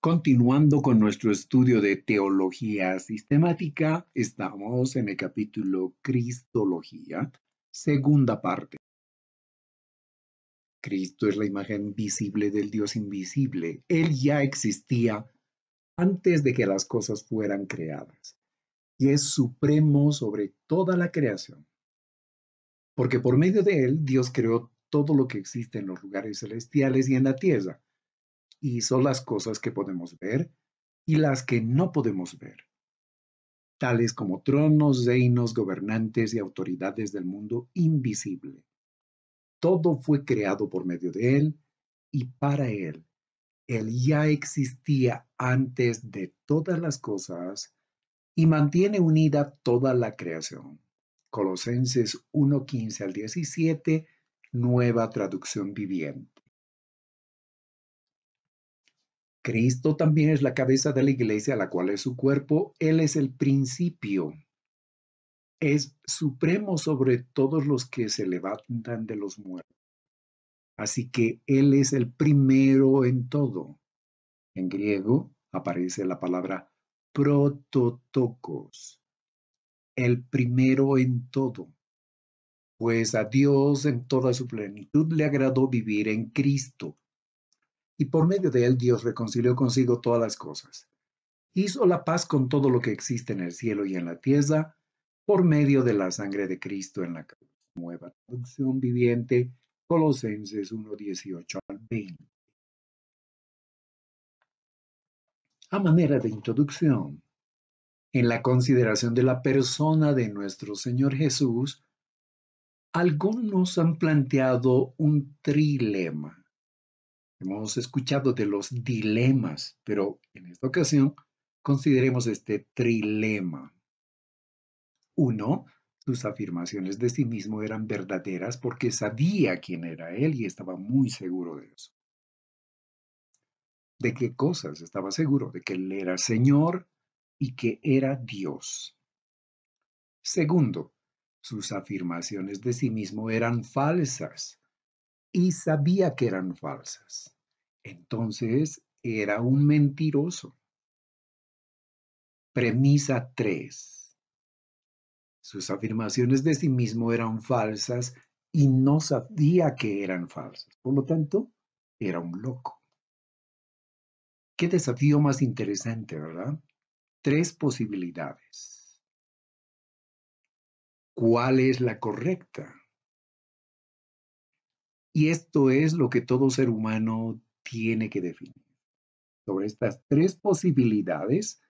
Continuando con nuestro estudio de teología sistemática, estamos en el capítulo Cristología, segunda parte. Cristo es la imagen visible del Dios invisible. Él ya existía antes de que las cosas fueran creadas y es supremo sobre toda la creación. Porque por medio de él Dios creó todo lo que existe en los lugares celestiales y en la tierra y son las cosas que podemos ver y las que no podemos ver, tales como tronos, reinos, gobernantes y autoridades del mundo invisible. Todo fue creado por medio de Él y para Él. Él ya existía antes de todas las cosas y mantiene unida toda la creación. Colosenses 1.15 al 17, nueva traducción viviente. Cristo también es la cabeza de la iglesia, la cual es su cuerpo. Él es el principio. Es supremo sobre todos los que se levantan de los muertos. Así que Él es el primero en todo. En griego aparece la palabra prototokos. el primero en todo. Pues a Dios en toda su plenitud le agradó vivir en Cristo y por medio de él Dios reconcilió consigo todas las cosas. Hizo la paz con todo lo que existe en el cielo y en la tierra por medio de la sangre de Cristo en la cruz. Nueva traducción viviente, Colosenses 1.18 al 20. A manera de introducción, en la consideración de la persona de nuestro Señor Jesús, algunos han planteado un trilema Hemos escuchado de los dilemas, pero en esta ocasión consideremos este trilema. Uno, sus afirmaciones de sí mismo eran verdaderas porque sabía quién era él y estaba muy seguro de eso. ¿De qué cosas estaba seguro? De que él era Señor y que era Dios. Segundo, sus afirmaciones de sí mismo eran falsas y sabía que eran falsas. Entonces era un mentiroso. Premisa 3. Sus afirmaciones de sí mismo eran falsas y no sabía que eran falsas. Por lo tanto, era un loco. Qué desafío más interesante, ¿verdad? Tres posibilidades. ¿Cuál es la correcta? Y esto es lo que todo ser humano tiene que definir. Sobre estas tres posibilidades,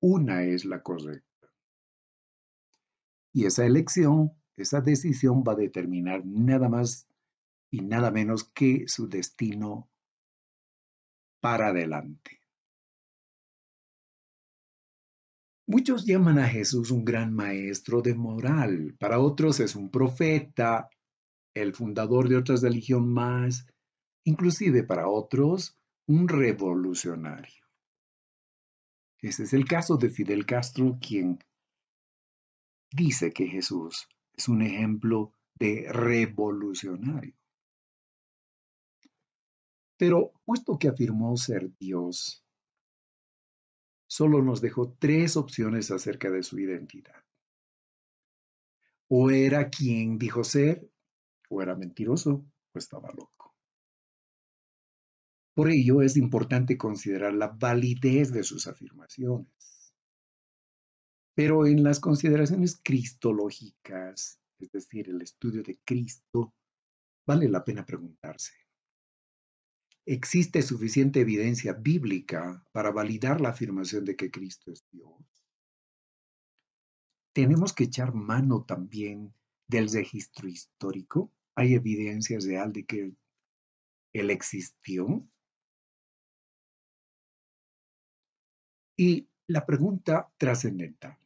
una es la correcta. Y esa elección, esa decisión va a determinar nada más y nada menos que su destino para adelante. Muchos llaman a Jesús un gran maestro de moral, para otros es un profeta el fundador de otra religión más, inclusive para otros, un revolucionario. Este es el caso de Fidel Castro, quien dice que Jesús es un ejemplo de revolucionario. Pero puesto que afirmó ser Dios, solo nos dejó tres opciones acerca de su identidad. O era quien dijo ser, o era mentiroso o estaba loco. Por ello es importante considerar la validez de sus afirmaciones. Pero en las consideraciones cristológicas, es decir, el estudio de Cristo, vale la pena preguntarse. ¿Existe suficiente evidencia bíblica para validar la afirmación de que Cristo es Dios? Tenemos que echar mano también del registro histórico hay evidencia real de que él existió? Y la pregunta trascendental,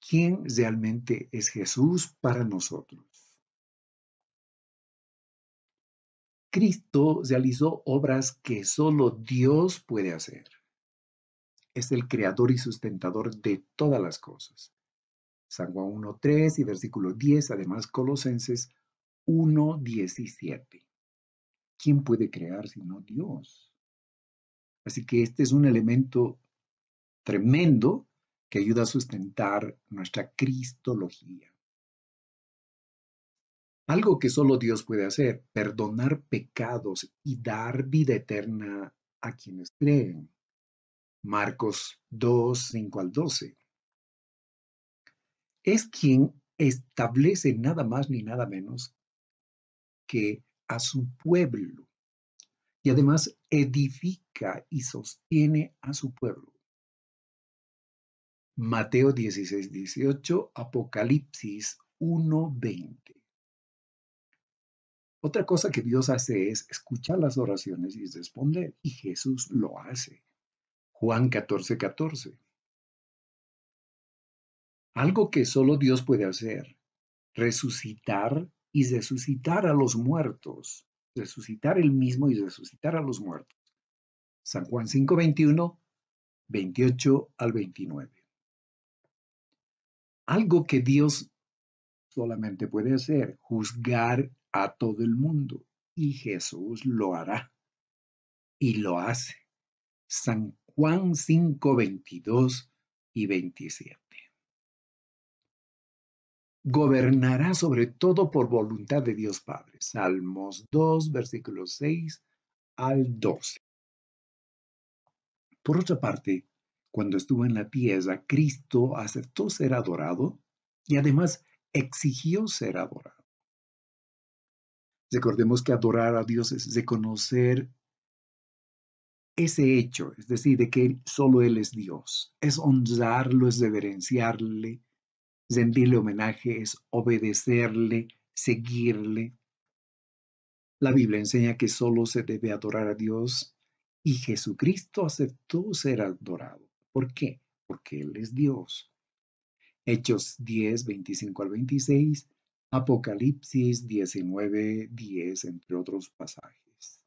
¿quién realmente es Jesús para nosotros? Cristo realizó obras que solo Dios puede hacer. Es el creador y sustentador de todas las cosas. San Juan 1.3 y versículo 10, además Colosenses 1.17. ¿Quién puede crear sino Dios? Así que este es un elemento tremendo que ayuda a sustentar nuestra cristología. Algo que solo Dios puede hacer, perdonar pecados y dar vida eterna a quienes creen. Marcos 2, al 12. Es quien establece nada más ni nada menos a su pueblo y además edifica y sostiene a su pueblo. Mateo 16, 18, Apocalipsis 1, 20. Otra cosa que Dios hace es escuchar las oraciones y responder, y Jesús lo hace. Juan 14, 14. Algo que solo Dios puede hacer, resucitar y resucitar a los muertos, resucitar el mismo y resucitar a los muertos. San Juan 5, 21, 28 al 29. Algo que Dios solamente puede hacer, juzgar a todo el mundo. Y Jesús lo hará. Y lo hace. San Juan 5, 22 y 27 gobernará sobre todo por voluntad de Dios Padre. Salmos 2, versículos 6 al 12. Por otra parte, cuando estuvo en la tierra, Cristo aceptó ser adorado y además exigió ser adorado. Recordemos que adorar a Dios es reconocer ese hecho, es decir, de que solo Él es Dios, es honrarlo, es reverenciarle, rendirle homenaje es obedecerle, seguirle. La Biblia enseña que solo se debe adorar a Dios y Jesucristo aceptó ser adorado. ¿Por qué? Porque Él es Dios. Hechos 10, 25 al 26, Apocalipsis 19, 10, entre otros pasajes.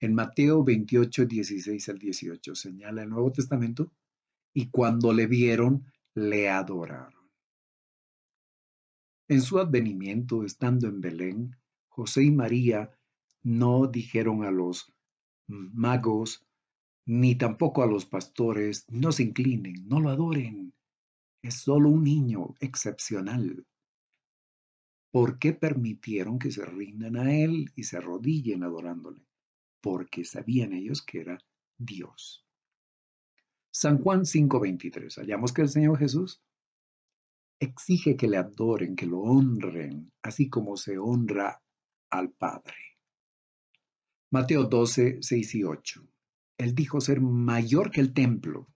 En Mateo 28, 16 al 18 señala el Nuevo Testamento, y cuando le vieron, le adoraron. En su advenimiento, estando en Belén, José y María no dijeron a los magos, ni tampoco a los pastores, no se inclinen, no lo adoren. Es solo un niño excepcional. ¿Por qué permitieron que se rindan a él y se arrodillen adorándole? Porque sabían ellos que era Dios. San Juan 5:23. Hallamos que el Señor Jesús exige que le adoren, que lo honren, así como se honra al Padre. Mateo 12, 6 y 8. Él dijo ser mayor que el templo,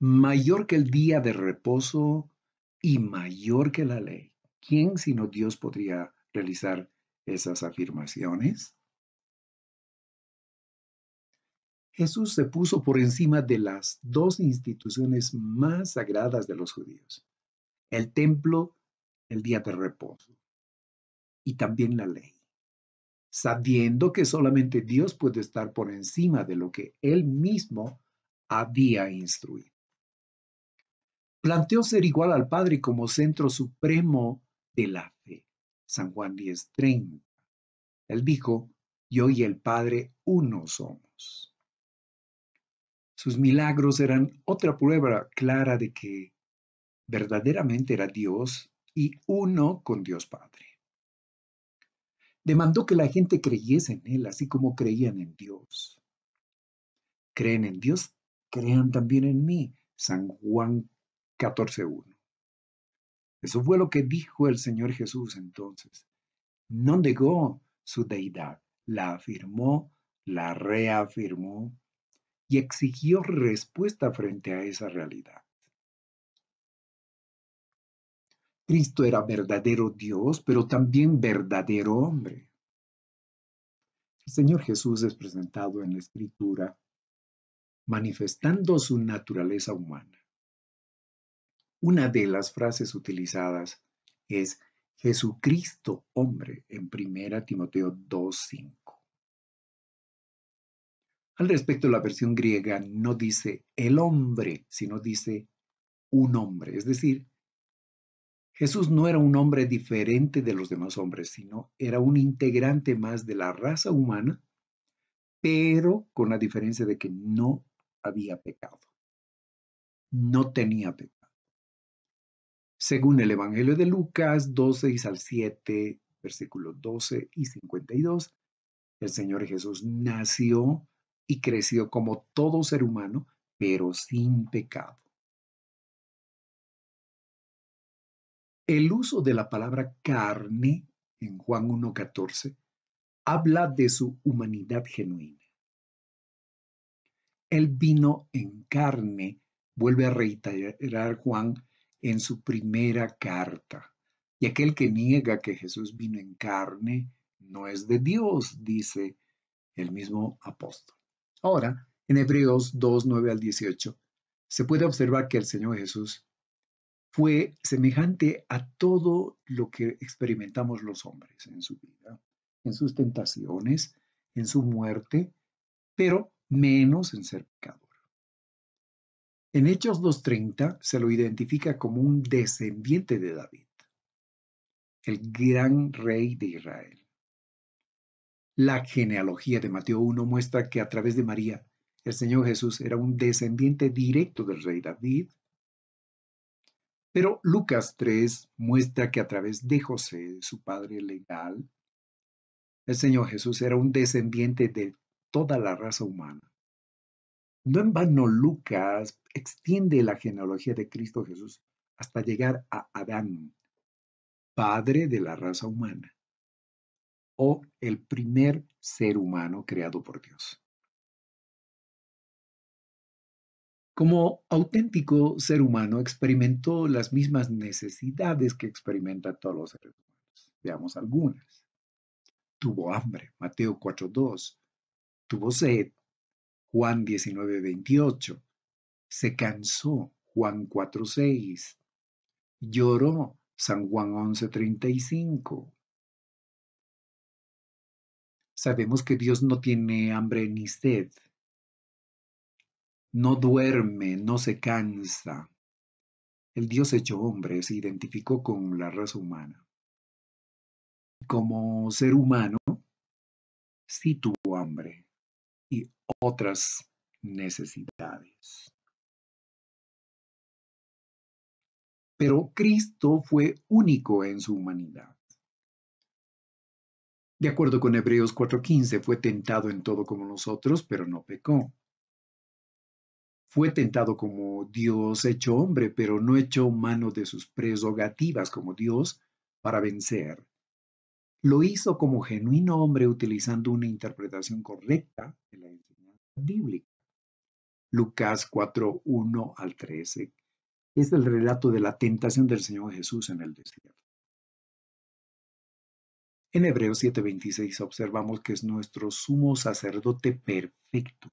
mayor que el día de reposo y mayor que la ley. ¿Quién sino Dios podría realizar esas afirmaciones? Jesús se puso por encima de las dos instituciones más sagradas de los judíos, el templo, el día de reposo, y también la ley, sabiendo que solamente Dios puede estar por encima de lo que él mismo había instruido. Planteó ser igual al Padre como centro supremo de la fe. San Juan 10:30. Él dijo, yo y el Padre uno somos. Sus milagros eran otra prueba clara de que verdaderamente era Dios y uno con Dios Padre. Demandó que la gente creyese en Él, así como creían en Dios. Creen en Dios, crean también en mí. San Juan 14.1. Eso fue lo que dijo el Señor Jesús entonces. No negó su deidad, la afirmó, la reafirmó y exigió respuesta frente a esa realidad. Cristo era verdadero Dios, pero también verdadero hombre. El Señor Jesús es presentado en la Escritura manifestando su naturaleza humana. Una de las frases utilizadas es Jesucristo hombre en 1 Timoteo 2.5. Al respecto, la versión griega no dice el hombre, sino dice un hombre. Es decir, Jesús no era un hombre diferente de los demás hombres, sino era un integrante más de la raza humana, pero con la diferencia de que no había pecado. No tenía pecado. Según el Evangelio de Lucas 12 al 7, versículos 12 y 52, el Señor Jesús nació y creció como todo ser humano, pero sin pecado. El uso de la palabra carne en Juan 1.14 habla de su humanidad genuina. El vino en carne vuelve a reiterar Juan en su primera carta. Y aquel que niega que Jesús vino en carne no es de Dios, dice el mismo apóstol. Ahora, en Hebreos 2, 9 al 18, se puede observar que el Señor Jesús fue semejante a todo lo que experimentamos los hombres en su vida, en sus tentaciones, en su muerte, pero menos en ser pecador. En Hechos 2.30 se lo identifica como un descendiente de David, el gran rey de Israel. La genealogía de Mateo 1 muestra que a través de María, el Señor Jesús era un descendiente directo del rey David. Pero Lucas 3 muestra que a través de José, su padre legal, el Señor Jesús era un descendiente de toda la raza humana. No en vano Lucas extiende la genealogía de Cristo Jesús hasta llegar a Adán, padre de la raza humana o el primer ser humano creado por Dios. Como auténtico ser humano experimentó las mismas necesidades que experimentan todos los seres humanos. Veamos algunas. Tuvo hambre, Mateo 4.2. Tuvo sed, Juan 19.28. Se cansó, Juan 4.6. Lloró, San Juan 11.35. Sabemos que Dios no tiene hambre ni sed, no duerme, no se cansa. El Dios hecho hombre se identificó con la raza humana. Como ser humano, sí tuvo hambre y otras necesidades. Pero Cristo fue único en su humanidad. De acuerdo con Hebreos 4:15, fue tentado en todo como nosotros, pero no pecó. Fue tentado como Dios hecho hombre, pero no echó mano de sus prerrogativas como Dios para vencer. Lo hizo como genuino hombre utilizando una interpretación correcta de la enseñanza bíblica. Lucas 4:1 al 13 es el relato de la tentación del Señor Jesús en el desierto. En Hebreos 7:26 observamos que es nuestro sumo sacerdote perfecto.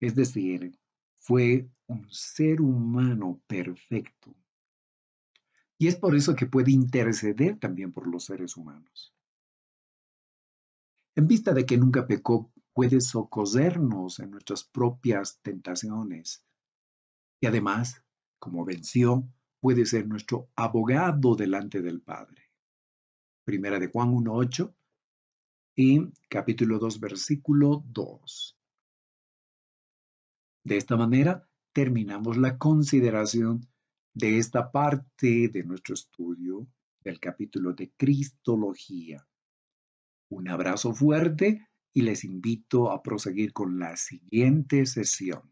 Es decir, fue un ser humano perfecto. Y es por eso que puede interceder también por los seres humanos. En vista de que nunca pecó, puede socorrernos en nuestras propias tentaciones. Y además, como venció, puede ser nuestro abogado delante del Padre. Primera de Juan 1.8 y capítulo 2, versículo 2. De esta manera terminamos la consideración de esta parte de nuestro estudio del capítulo de Cristología. Un abrazo fuerte y les invito a proseguir con la siguiente sesión.